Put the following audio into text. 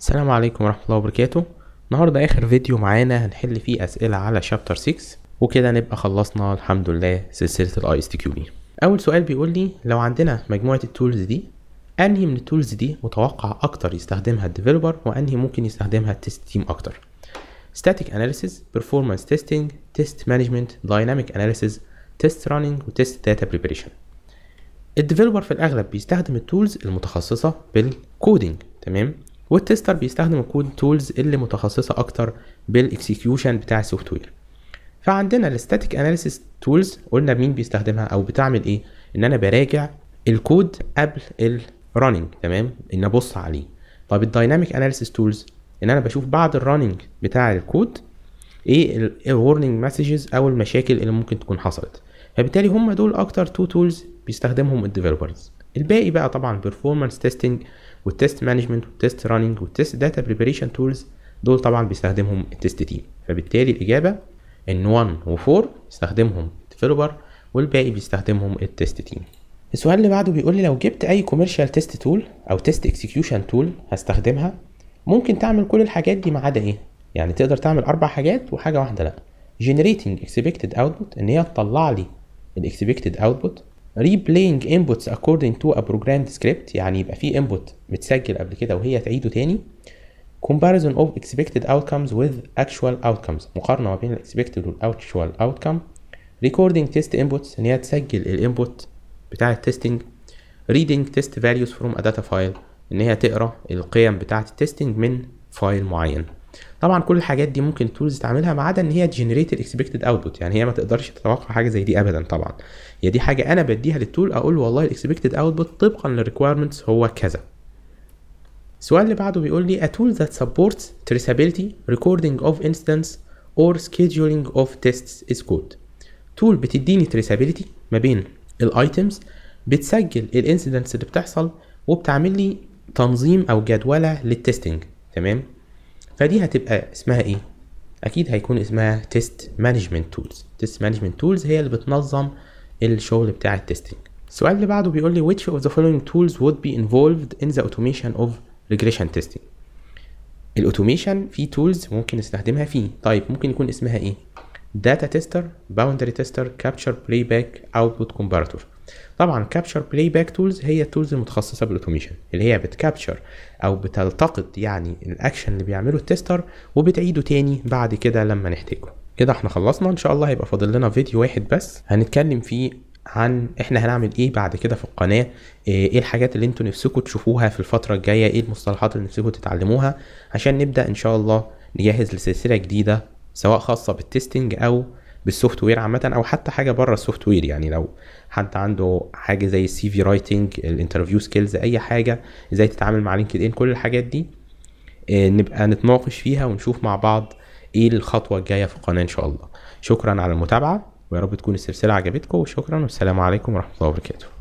السلام عليكم ورحمة الله وبركاته النهاردة آخر فيديو معانا هنحل فيه أسئلة على شابتر 6 وكده نبقى خلصنا الحمد لله سلسلة الاي اس تي كيو دي أول سؤال بيقول لي لو عندنا مجموعة التولز دي أنهي من التولز دي متوقع أكتر يستخدمها الديفلوبر وأنهي ممكن يستخدمها التست تيم أكتر ستاتيك أناليسيز بيرفورمانس تيستينج تيست مانجمنت دايناميك أناليسيز Test Running test Data Preparation الديفلوبر في الأغلب بيستخدم التولز المتخصصة بالكودينج تمام والتستر بيستخدم الكود تولز اللي متخصصة أكتر بالإكسكيوشن بتاع السوفت وير فعندنا الستاتيك اناليسيس تولز قلنا مين بيستخدمها او بتعمل ايه ان انا براجع الكود قبل الرننج تمام ان ابص عليه طب الدايناميك اناليسيس تولز ان انا بشوف بعد الرننج بتاع الكود ايه الورنينج مسجز او المشاكل اللي ممكن تكون حصلت فبالتالي هم دول اكتر تو تولز بيستخدمهم الديفلوبرز الباقي بقى طبعا البرفورمانس تيستنج والتيست مانجمنت والتيست راننج والتيست داتا بريبريشن تولز دول طبعا بيستخدمهم التيست تيم فبالتالي الاجابه ان 1 و4 بيستخدمهم الديفلوبر والباقي بيستخدمهم التيست تيم السؤال اللي بعده بيقول لي لو جبت اي كوميرشال تيست تول او تيست اكسكيوشن تول هستخدمها ممكن تعمل كل الحاجات دي ما عدا ايه يعني تقدر تعمل اربع حاجات وحاجه واحده لا generating expected output ان هي تطلع لي الاكسبكتد output replaying inputs according to a programmed script يعني يبقى في input متسجل قبل كده وهي تعيده تاني comparison of expected outcomes with actual outcomes مقارنة ما بين expected وال actual outcome recording test inputs ان هي تسجل input بتاع testing reading test values from a data file ان هي تقرا القيم بتاعة التستنج من فايل معين طبعا كل الحاجات دي ممكن التولز تعملها ما عدا ان هي تجنريت الاكسبكتد اوتبوت يعني هي ما تقدرش تتوقع حاجه زي دي ابدا طبعا هي دي حاجه انا بديها للتول اقول والله الاكسبكتد اوتبوت طبقا للريكويرمنتس هو كذا السؤال اللي بعده بيقول لي a tool that supports traceability, recording of instance or scheduling of tests is good tool بتديني traceability ما بين الايتمز بتسجل الانسيدنتس اللي بتحصل وبتعمل لي تنظيم او جدولة للتستنج تمام فدي هتبقى اسمها ايه اكيد هيكون اسمها تيست مانجمنت تولز تيست مانجمنت تولز هي اللي بتنظم الشغل بتاع التستنج السؤال اللي بعده بيقول لي which of the following tools would be involved in the automation of regression testing الاوتوميشن في تولز ممكن نستخدمها فيه طيب ممكن يكون اسمها ايه داتا تيستر باوندري تيستر كابتشر بلاي باك اوتبوت كومباراتور طبعا كابتشر بلاي باك تولز هي التولز المتخصصه بالاوتوميشن اللي هي بتكابتشر او بتلتقط يعني الاكشن اللي بيعمله التستر وبتعيده تاني بعد كده لما نحتاجه كده احنا خلصنا ان شاء الله هيبقى فاضل لنا فيديو واحد بس هنتكلم فيه عن احنا هنعمل ايه بعد كده في القناه آه، ايه الحاجات اللي انتوا نفسكم تشوفوها في الفتره الجايه ايه المصطلحات اللي نفسكم تتعلموها عشان نبدا ان شاء الله نجهز لسلسله جديده سواء خاصه بالتستنج او بالسوفت وير عامه او حتى حاجه بره السوفت وير يعني لو حد عنده حاجه زي السي في رايتنج الانترفيو سكيلز اي حاجه ازاي تتعامل مع لينكد ان كل الحاجات دي آه، نبقى نتناقش فيها ونشوف مع بعض ايه الخطوه الجايه في القناه ان شاء الله شكرا على المتابعه ويا رب تكون السلسله عجبتكم وشكرا والسلام عليكم ورحمه الله وبركاته